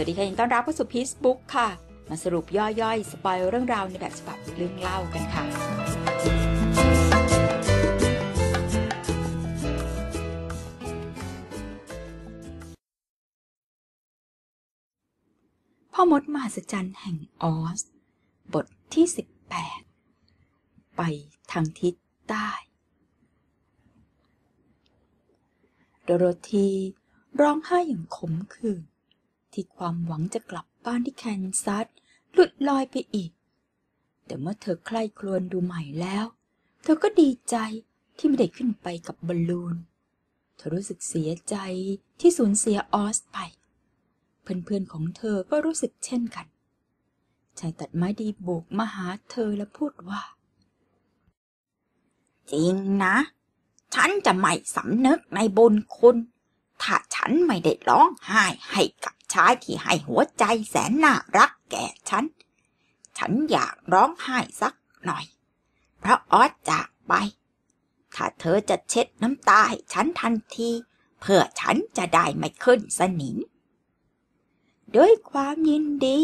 วัสดีค่ะยินต้อนรับเข้าสู่พีซบุ๊กค่ะ มาสรุปย่อยๆสปอยเรื่องราว ในแบบฉบับเรื่องเล่ากันค่ะ พ่อมดมหัศจรรย์แห่งออส บทที่ 18 ไปทางทิศใต้ โดโรธีร้องไห้อย่างขมขื่นที่ความหวังจะกลับบ้านที่แคนซัสหลุดลอยไปอีก แต่เมื่อเธอใคร่ครวญดูใหม่แล้ว เธอก็ดีใจที่ไม่ได้ขึ้นไปกับบอลลูน เธอรู้สึกเสียใจที่สูญเสียออสไป เพื่อนๆของเธอก็รู้สึกเช่นกัน ชายตัดไม้ดีโบกมาหาเธอและพูดว่า จริงนะ ฉันจะไม่สำนึกในบุญคุณถ้าฉันไม่ได้ร้องไห้ให้กับชายที่ให้หัวใจแสนน่ารักแก่ฉัน ฉันอยากร้องไห้สักหน่อย เพราะออสจากไป ถ้าเธอจะเช็ดน้ำตาให้ฉันทันที เพื่อฉันจะได้ไม่ขึ้นสนิมด้วยความยินดี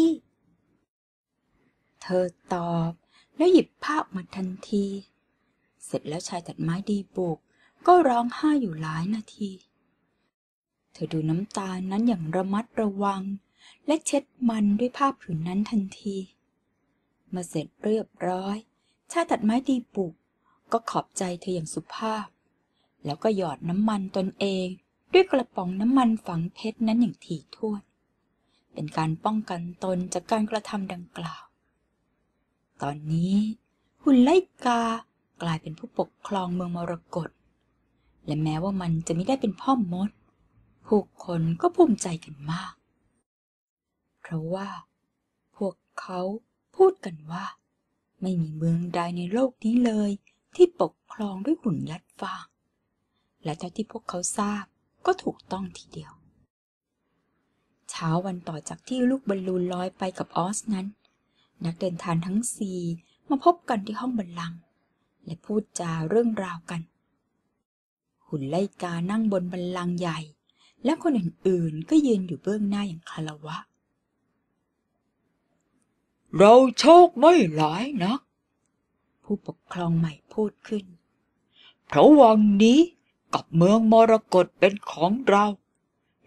เธอตอบแล้วหยิบภาพมาทันที เสร็จแล้วชายตัดไม้ดีบุกก็ร้องไห้อยู่หลายนาทีธอดูน้ำตา นั้น อย่างระมัดระวัง และเช็ดมันด้วยผ้าผืนนั้นทันทีเมื่อเสร็จเรียบร้อยชาตัดไม้ดีปุก ก็ขอบใจเธออย่างสุภาพ แล้วก็หยอดน้ำมันตนเองด้วยกระป๋องน้ำมันฝังเพชรนั้นอย่าง ถี่ถ้วน เป็นการป้องกันตนจากการกระทำดังกล่าว ตอนนี้หุ่นไลกากลายเป็นผู้ปกครองเมืองมรกตและแม้ว่ามันจะไม่ได้เป็นพ่อมดผู้คนก็ภูมิใจกันมาก เพราะว่า พวกเขาพูดกันว่า ไม่มีเมืองใดใน โลก นี้เลยที่ปกครองด้วยหุ่นยัดฟางและเท่าที่พวกเขาทราบก็ถูกต้องทีเดียว เช้าวันต่อจากที่ลูกบอลลูน ลอยไปกับออสนั้นนักเดินทางทั้งสี่มาพบกันที่ห้องบัลลังและพูดจาเรื่องราวกัน หุ่นไล่กานั่งบนบัลลังใหญ่และคนอื่นๆ ก็ยืนอยู่เบื้องหน้าอย่างคารวะ เราโชคไม่หลายนะผู้ปกครองใหม่พูดขึ้น เพราะวังนี้กับเมืองมรกตเป็นของเรา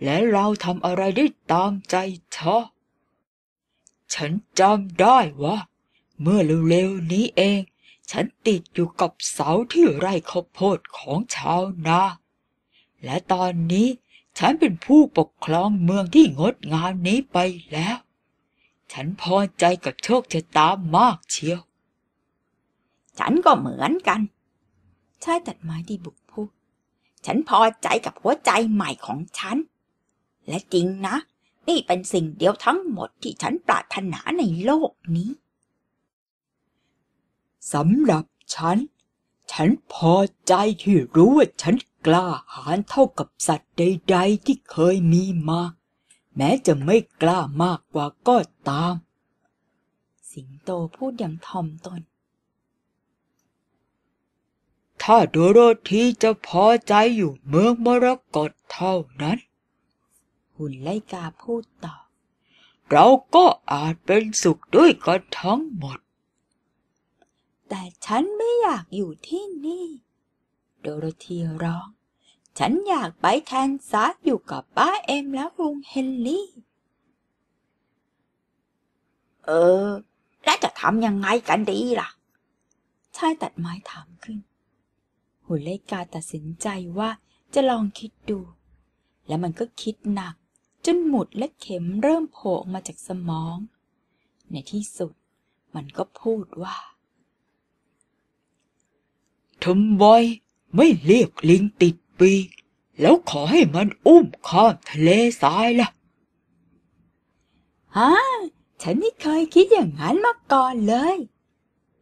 และเราทำอะไรได้ตามใจเธอฉันจำได้ว่า เมื่อเร็วๆนี้เอง ฉันติดอยู่กับเสาที่ไร่ข้าวโพดของชาวนา และตอนนี้ฉันเป็นผู้ปกครองเมืองที่ งดงามนี้ไปแล้ว ฉันพอใจกับโชคชะตามากเชียว ฉันก็เหมือนกัน ชายตัดไม้ดีบุกพูดฉันพอใจกับหัวใจใหม่ของฉัน และจริงนะ นี่เป็นสิ่งเดียวทั้งหมดที่ฉันปรารถนาในโลกนี้สำหรับฉัน ฉันพอใจที่รู้ว่าฉันกล้าหาญเท่ากับสัตว์ใดๆที่เคยมีมา แม้จะไม่กล้ามากกว่าก็ตาม สิงโตพูดอย่างทอมตน ถ้าโดโรธีจะพอใจอยู่เมืองมรกตเท่านั้น หุ่นไลกาพูดต่อ เราก็อาจเป็นสุขด้วยกันทั้งหมด แต่ฉันไม่อยากอยู่ที่นี่โดโรธีร้อง ฉันอยากไปแคนซัสอยู่กับป้าเอ็มและลุงเฮนรี่ เออ แล้วจะทำยังไงกันดีล่ะ ชายตัดไม้ถามขึ้น หุ่นเลกาตัดสินใจว่าจะลองคิดดู แล้วมันก็คิดหนัก จนหมุดและเข็มเริ่มโผล่มาจากสมอง ในที่สุดมันก็พูดว่าทำไมไม่เรียกลิงติดปี แล้วขอให้มันอุ้มข้ามทะเลทรายละ่ะฮะฉันไม่เคยคิดอย่างนั้นมาก่อนเลย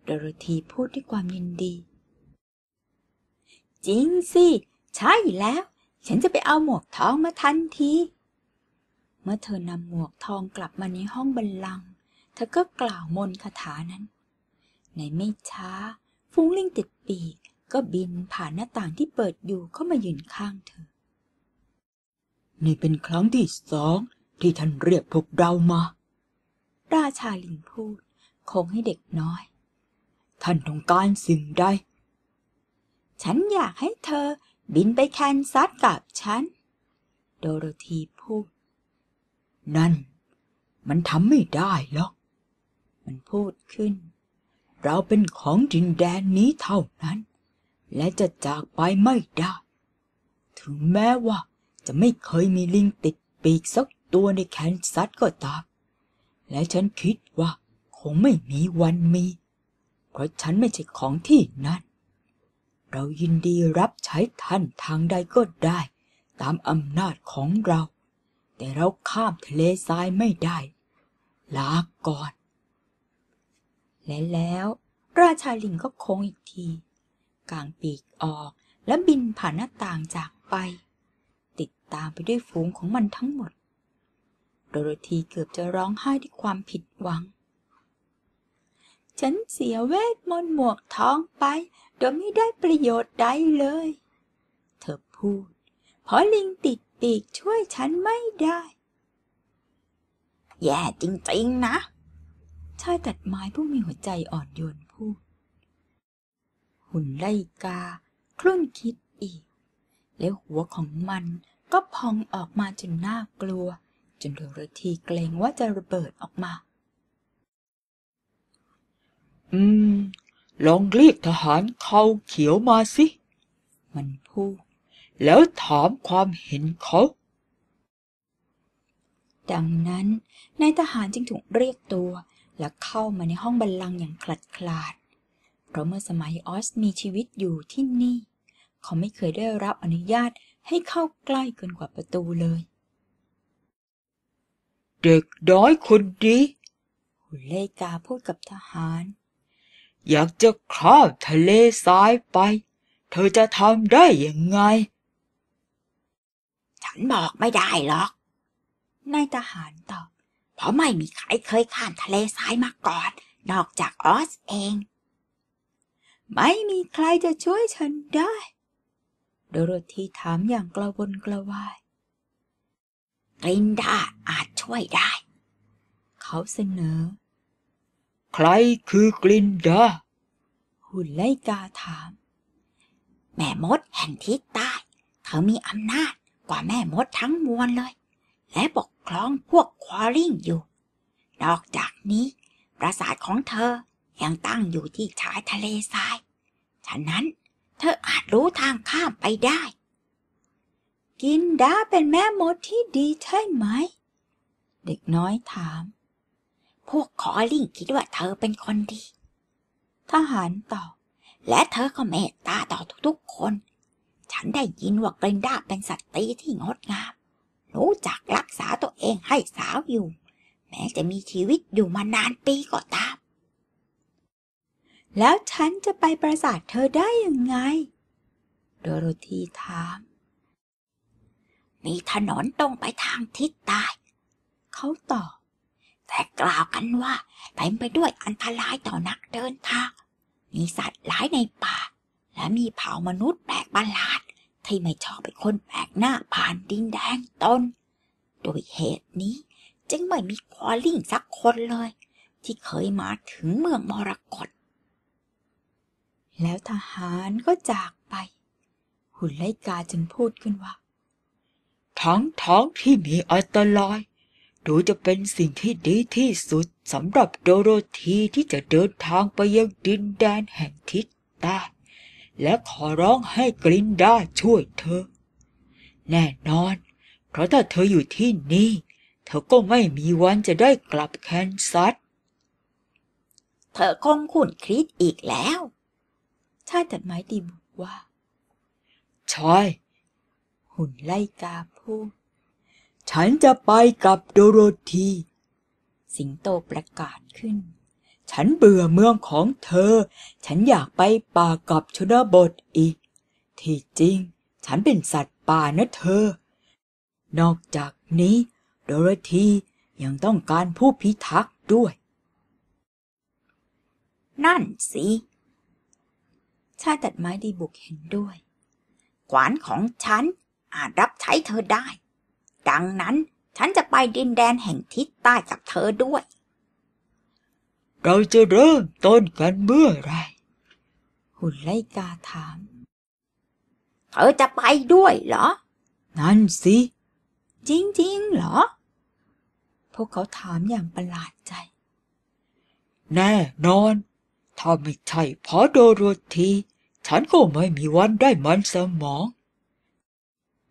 โดโรธีพูดด้วยความยินดี จริงสิใช่แล้ว ฉันจะไปเอาหมวกทองมาทันที เมื่อเธอนำหมวกทองกลับมาในห้องบัลลังก์เธอก็กล่าวมนต์คาถานั้น ในไม่ช้า ฟุ้งลิงติดปีกก็บินผ่านหน้าต่างที่เปิดอยู่ เข้ามายืนข้างเธอ นี่เป็นครั้งที่สองที่ท่านเรียกพวกเรามา ราชาลิงพูดคงให้เด็กน้อย ท่านต้องการสิ่งใดฉันอยากให้เธอบินไปแคนซัสกับฉัน โดโรธีพูด นั่นมันทำไม่ได้หรอก มันพูดขึ้น เราเป็นของดินแดนนี้เท่านั้นและจะจากไปไม่ได้ ถึงแม้ว่าจะไม่เคยมีลิงติดปีกสักตัวในแคนซัสก็ตาม และฉันคิดว่า คงไม่มีวันมี เพราะฉันไม่ใช่ของที่นั่นเรายินดีรับใช้ท่านทางใดก็ได้ ตามอำนาจของเรา แต่เราข้ามทะเลทรายไม่ได้ ลาก่อน และแล้ว ราชาลิงก็โค้งอีกทีกางปีกออกและบินผ่านหน้าต่างจากไป ติดตามไปด้วยฝูงของมันทั้งหมด โดโรธีเกือบจะร้องไห้ด้วยความผิดหวัง ฉันเสียเวทมนต์หมวกทองไป โดยไม่ได้ประโยชน์ใดเลย เธอพูดเพราะลิงติดปีกช่วยฉันไม่ได้ แย่จริงๆนะชายตัดไม้ผู้มีหัวใจอ่อนโยนพูดหุ่นไล่กาคลุ่นคิดอีก แล้วหัวของมันก็พองออกมาจนน่ากลัว จนเรืทีเกรงว่าจะระเบิดออกมา อืม ลองเรียกทหารเขาเขียวมาสิ มันพูดแล้วถามความเห็นเขา ดังนั้นนายทหารจึงถูกเรียกตัว และเข้ามาในห้องบัลลังก์อย่างคลัดคลาดเพราะเมื่อสมัยออสมีชีวิตอยู่ที่นี่ เขาไม่เคยได้รับอนุญาตให้เข้าใกล้เกินกว่าประตูเลย เด็กด้อยคนดีหุ่นเลกาพูดกับทหาร อยากจะข้ามทะเลทรายไปเธอจะทำได้ยังไง ฉันบอกไม่ได้หรอกนายทหารตอบ เพราะไม่มีใครเคยข้ามทะเลทรายมาก่อน นอกจากออสเองไม่มีใครจะช่วยฉันได้ โดโรธีถามอย่างกระวนกระวาย กรินดาอาจช่วยได้ เขาเสนอ ใครคือกรินดาหุ่นไลกาถาม แม่มดแห่งทิศใต้เธอมีอำนาจกว่าแม่มดทั้งมวลเลย และปกครองพวกควอริงอยู่ นอกจากนี้ ปราสาทของเธอยังตั้งอยู่ที่ชายทะเลทรายฉะนั้นเธออาจรู้ทางข้ามไปได้ กินดาเป็นแม่มดที่ดีใช่ไหม เด็กน้อยถาม พวกขอลิ่งคิดว่าเธอเป็นคนดี ทหารตอบ และเธอก็เมตตาต่อทุกๆคน ฉันได้ยินว่ากรินดาเป็นสัตว์ตีที่งดงาม รู้จักรักษาตัวเองให้สาวอยู่ แม้จะมีชีวิตอยู่มานานปีก็ตามแล้วฉันจะไปปราสาทเธอได้ยังไง โดโรธีถาม มีถนนตรงไปทางทิศใต้ เขาตอบ แต่กล่าวกันว่าเต็มไปด้วยอันตรายต่อนักเดินทาง มีสัตว์หลายในป่า และมีเผ่ามนุษย์แปลกประหลาด ที่ไม่ชอบเป็นคนแปลกหน้าผ่านดินแดงตน โดยเหตุนี้จึงไม่มีควอลิ่งสักคนเลย ที่เคยมาถึงเมืองมรกตแล้วทหารก็จากไป หุ่นไลกาจึงพูดขึ้นว่าทั้งท้องที่มีอันตรายดูจะเป็นสิ่งที่ดีที่สุดสำหรับโดโรธีที่จะเดินทางไปยังดินแดนแห่งทิศใต้และขอร้องให้กลินดาช่วยเธอ แน่นอน เพราะถ้าเธออยู่ที่นี่ เธอก็ไม่มีวันจะได้กลับแคนซัส เธอคงขุนคิดอีกแล้วชายตัดไม้ตีบุกว่าชายหุ่นไล่กาพูดฉันจะไปกับโดโรธี สิงโตประกาศขึ้น ฉันเบื่อเมืองของเธอ ฉันอยากไปป่ากับชนบทอีก ที่จริงฉันเป็นสัตว์ป่านะเธอ นอกจากนี้ โดโรธียังต้องการผู้พิทักษ์ด้วย นั่นสิชายตัดไม้ดีบุกเห็นด้วย ขวานของฉันอาจรับใช้เธอได้ ดังนั้นฉันจะไปดินแดนแห่งทิศใต้กับเธอด้วย เราจะเริ่มต้นกันเมื่อไร หุ่นไลกาถาม เธอจะไปด้วยเหรอ นั่นสิ จริง ๆ เหรอ พวกเขาถามอย่างประหลาดใจ แน่นอนถ้าไม่ใช่พอโดโรธี ฉันก็ไม่มีวันได้มันสมอง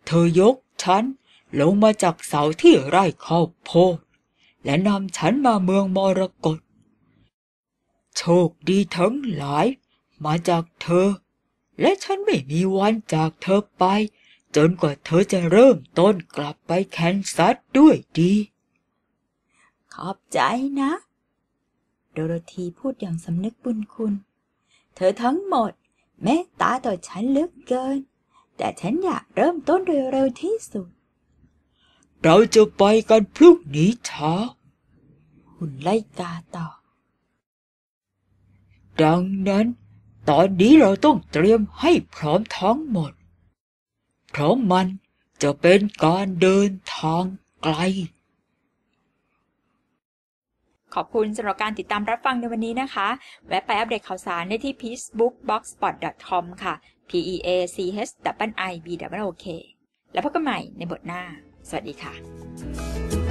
เธอยกฉัน ลงมาจากเสาที่ไร่ข้าวโพดและนำฉันมาเมืองมรกต โชคดีทั้งหลายมาจากเธอ และฉันไม่มีวันจากเธอไป จนกว่าเธอจะเริ่มต้นกลับไปแคนซัสด้วยดี ขอบใจนะโดโรธีพูดอย่างสำนึกบุญคุณ เธอทั้งหมดเมตตาต่อฉันเลือเกิน แต่ฉันอยากเริ่มต้นโดยเร็วที่สุด เราจะไปกันพรุ่งนี้เช้าหุ่นไล่กาต่อ ดังนั้นตอนนี้เราต้องเตรียมให้พร้อมทั้งหมด เพราะมันจะเป็นการเดินทางไกลขอบคุณสำหรับการติดตามรับฟังในวันนี้นะคะ แวะไปอัปเดตข่าวสารได้ที่ e a c e b o o k b o x s p o t c o m ค่ะ p e a c h i b o k แล้วพบกันใหม่ในบทหน้า สวัสดีค่ะ